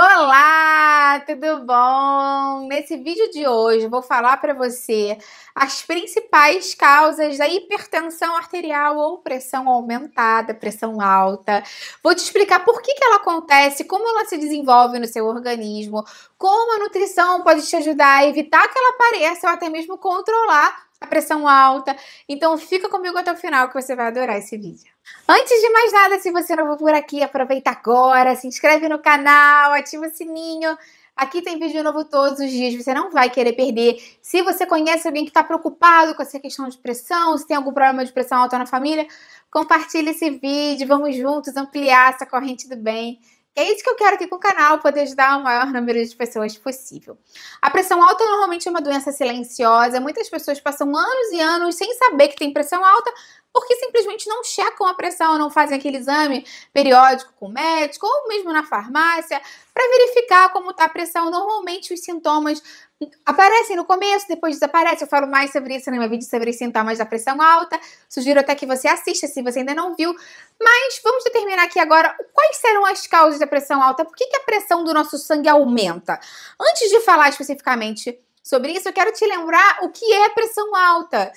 Olá, tudo bom? Nesse vídeo de hoje vou falar para você as principais causas da hipertensão arterial ou pressão aumentada, pressão alta. Vou te explicar por que, que ela acontece, como ela se desenvolve no seu organismo, como a nutrição pode te ajudar a evitar que ela apareça ou até mesmo controlar a pressão alta. Então fica comigo até o final que você vai adorar esse vídeo. Antes de mais nada, se você é novo por aqui, aproveita agora, se inscreve no canal, ativa o sininho. Aqui tem vídeo novo todos os dias, você não vai querer perder. Se você conhece alguém que está preocupado com essa questão de pressão, se tem algum problema de pressão alta na família, compartilhe esse vídeo, vamos juntos ampliar essa corrente do bem é isso que eu quero aqui com o canal, poder ajudar o maior número de pessoas possível. A pressão alta é normalmente é uma doença silenciosa, muitas pessoas passam anos e anos sem saber que tem pressão alta, porque simplesmente não checam a pressão, não fazem aquele exame periódico com o médico ou mesmo na farmácia para verificar como está a pressão. Normalmente os sintomas aparecem no começo, depois desaparecem. Eu falo mais sobre isso no né? meu vídeo sobre sintomas da pressão alta. Sugiro até que você assista se você ainda não viu. Mas vamos determinar aqui agora quais serão as causas da pressão alta. Por que, que a pressão do nosso sangue aumenta? Antes de falar especificamente sobre isso, eu quero te lembrar o que é pressão alta.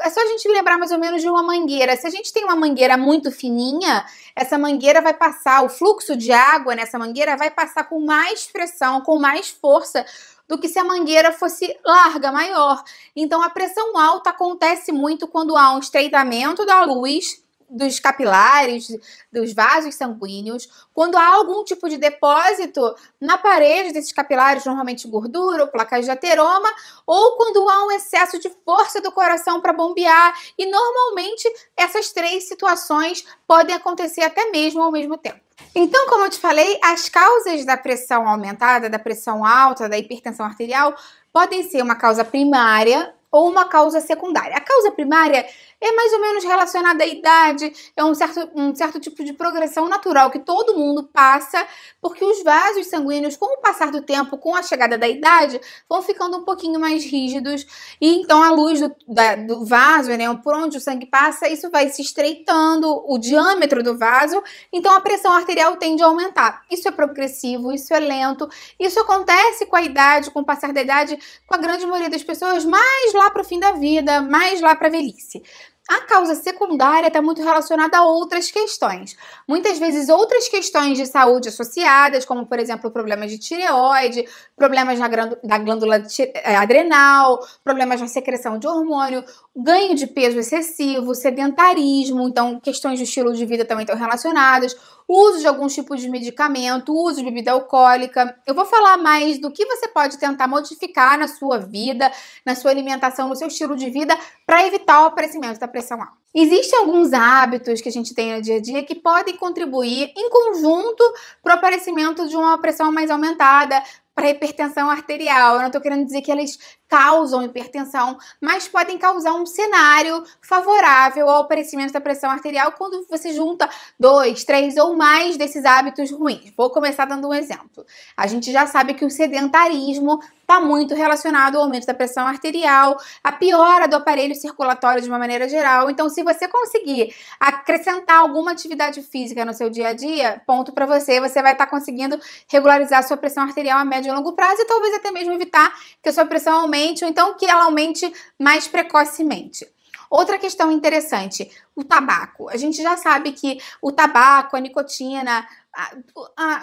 É só a gente lembrar mais ou menos de uma mangueira. Se a gente tem uma mangueira muito fininha, essa mangueira vai passar, o fluxo de água nessa mangueira vai passar com mais pressão, com mais força do que se a mangueira fosse larga, maior. Então a pressão alta acontece muito quando há um estreitamento da luz dos capilares, dos vasos sanguíneos, quando há algum tipo de depósito na parede desses capilares, normalmente gordura ou placas de ateroma, ou quando há um excesso de força do coração para bombear. E normalmente essas três situações podem acontecer até mesmo ao mesmo tempo. Então, como eu te falei, as causas da pressão aumentada, da pressão alta, da hipertensão arterial podem ser uma causa primária ou uma causa secundária. A causa primária é mais ou menos relacionada à idade, é um certo, um certo tipo de progressão natural que todo mundo passa, porque os vasos sanguíneos, com o passar do tempo, com a chegada da idade, vão ficando um pouquinho mais rígidos, e então a luz do, da, do vaso, né, por onde o sangue passa, isso vai se estreitando o diâmetro do vaso, então a pressão arterial tende a aumentar. Isso é progressivo, isso é lento, isso acontece com a idade, com o passar da idade, com a grande maioria das pessoas mais lá para o fim da vida, mais lá para a velhice. A causa secundária está muito relacionada a outras questões. Muitas vezes, outras questões de saúde associadas, como, por exemplo, problemas de tireoide, problemas na, glândula eh, adrenal, problemas na secreção de hormônio, ganho de peso excessivo, sedentarismo. Então, questões de estilo de vida também estão relacionadas uso de alguns tipos de medicamento, uso de bebida alcoólica. Eu vou falar mais do que você pode tentar modificar na sua vida, na sua alimentação, no seu estilo de vida, para evitar o aparecimento da pressão alta. Existem alguns hábitos que a gente tem no dia a dia que podem contribuir em conjunto para o aparecimento de uma pressão mais aumentada, para hipertensão arterial. Eu não estou querendo dizer que eles causam hipertensão, mas podem causar um cenário favorável ao aparecimento da pressão arterial quando você junta dois, três ou mais desses hábitos ruins. Vou começar dando um exemplo. A gente já sabe que o sedentarismo está muito relacionado ao aumento da pressão arterial, a piora do aparelho circulatório de uma maneira geral. Então, se você conseguir acrescentar alguma atividade física no seu dia a dia, ponto para você, você vai estar tá conseguindo regularizar a sua pressão arterial a médio e longo prazo e talvez até mesmo evitar que a sua pressão aumente ou então que ela aumente mais precocemente. Outra questão interessante, o tabaco. A gente já sabe que o tabaco, a nicotina, a,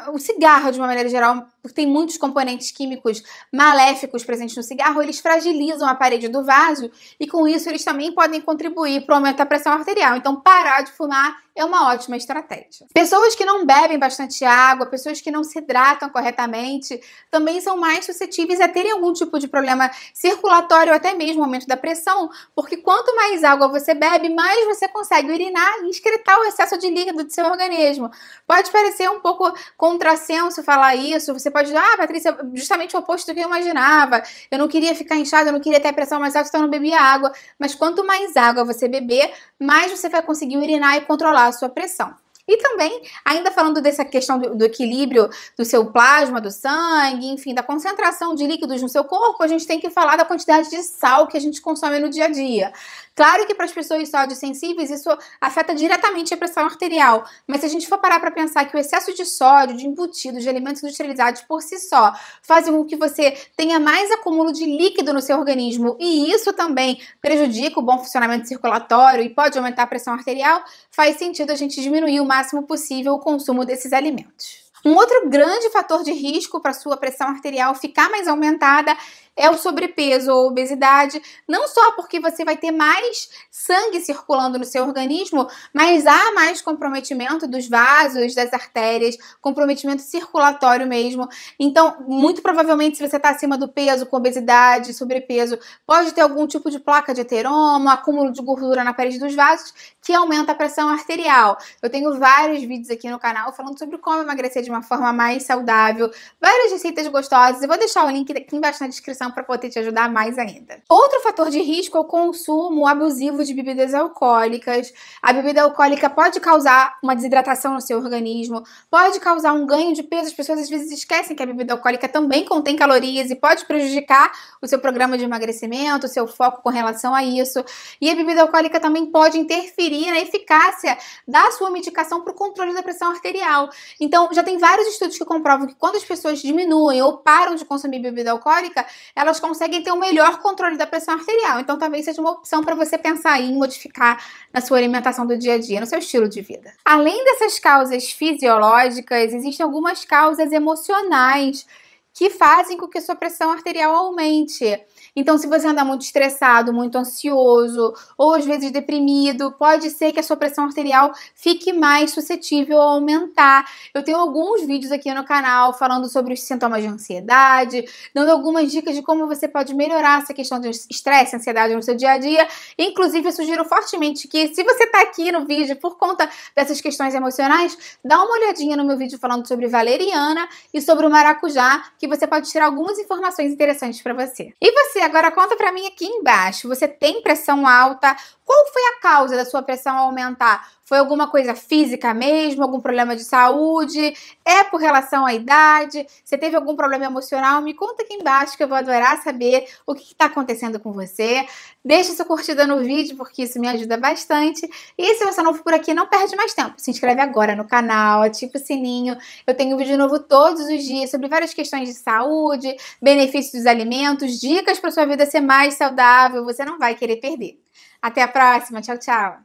a, o cigarro, de uma maneira geral, porque tem muitos componentes químicos maléficos presentes no cigarro, eles fragilizam a parede do vaso e com isso eles também podem contribuir para o aumento da pressão arterial. Então, parar de fumar é uma ótima estratégia. Pessoas que não bebem bastante água, pessoas que não se hidratam corretamente, também são mais suscetíveis a terem algum tipo de problema circulatório ou até mesmo aumento da pressão, porque quanto mais água você bebe, mais você consegue urinar e excretar o excesso de líquido do seu organismo. Pode parecer ser um pouco contrassenso falar isso. Você pode dizer, ah, Patrícia, justamente o oposto do que eu imaginava. Eu não queria ficar inchada, eu não queria ter a pressão mais alta, então eu não bebia água. Mas quanto mais água você beber, mais você vai conseguir urinar e controlar a sua pressão. E também, ainda falando dessa questão do, do, equilíbrio do seu plasma, do sangue, enfim, da concentração de líquidos no seu corpo, a gente tem que falar da quantidade de sal que a gente consome no dia a dia. Claro que para as pessoas sódio sensíveis isso afeta diretamente a pressão arterial, mas se a gente for parar para pensar que o excesso de sódio, de embutidos, de alimentos industrializados por si só fazem com que você tenha mais acúmulo de líquido no seu organismo e isso também prejudica o bom funcionamento circulatório e pode aumentar a pressão arterial, faz sentido a gente diminuir o máximo possível o consumo desses alimentos. Um outro grande fator de risco para sua pressão arterial ficar mais aumentada é o sobrepeso ou obesidade, não só porque você vai ter mais sangue circulando no seu organismo, mas há mais comprometimento dos vasos, das artérias, comprometimento circulatório mesmo. Então, muito provavelmente, se você está acima do peso, com obesidade, sobrepeso, pode ter algum tipo de placa de ateroma, acúmulo de gordura na parede dos vasos, que aumenta a pressão arterial. Eu tenho vários vídeos aqui no canal falando sobre como emagrecer de uma forma mais saudável, várias receitas gostosas. Eu vou deixar o link aqui embaixo na descrição para poder te ajudar mais ainda. Outro fator de risco é o consumo abusivo de bebidas alcoólicas. A bebida alcoólica pode causar uma desidratação no seu organismo, pode causar um ganho de peso. As pessoas às vezes esquecem que a bebida alcoólica também contém calorias e pode prejudicar o seu programa de emagrecimento, o seu foco com relação a isso. E a bebida alcoólica também pode interferir na eficácia da sua medicação para o controle da pressão arterial. Então, já tem vários estudos que comprovam que quando as pessoas diminuem ou param de consumir bebida alcoólica, elas conseguem ter um melhor controle da pressão arterial. Então talvez seja uma opção para você pensar em modificar na sua alimentação do dia a dia, no seu estilo de vida. Além dessas causas fisiológicas, existem algumas causas emocionais que fazem com que sua pressão arterial aumente. Então, se você andar muito estressado, muito ansioso ou às vezes deprimido, pode ser que a sua pressão arterial fique mais suscetível a aumentar. Eu tenho alguns vídeos aqui no canal falando sobre os sintomas de ansiedade, dando algumas dicas de como você pode melhorar essa questão de estresse, ansiedade no seu dia a dia. Inclusive, eu sugiro fortemente que, se você está aqui no vídeo por conta dessas questões emocionais, dá uma olhadinha no meu vídeo falando sobre valeriana e sobre o maracujá, que você pode tirar algumas informações interessantes para você. E você agora conta para mim aqui embaixo. Você tem pressão alta? Qual foi a causa da sua pressão aumentar? Foi alguma coisa física mesmo? Algum problema de saúde? É por relação à idade? Você teve algum problema emocional? Me conta aqui embaixo que eu vou adorar saber o que está acontecendo com você. Deixa sua curtida no vídeo porque isso me ajuda bastante. E se você é novo por aqui, não perde mais tempo. Se inscreve agora no canal, ativa o sininho. Eu tenho vídeo novo todos os dias sobre várias questões de saúde, benefícios dos alimentos, dicas para sua vida ser mais saudável. Você não vai querer perder. Até a próxima. Tchau, tchau.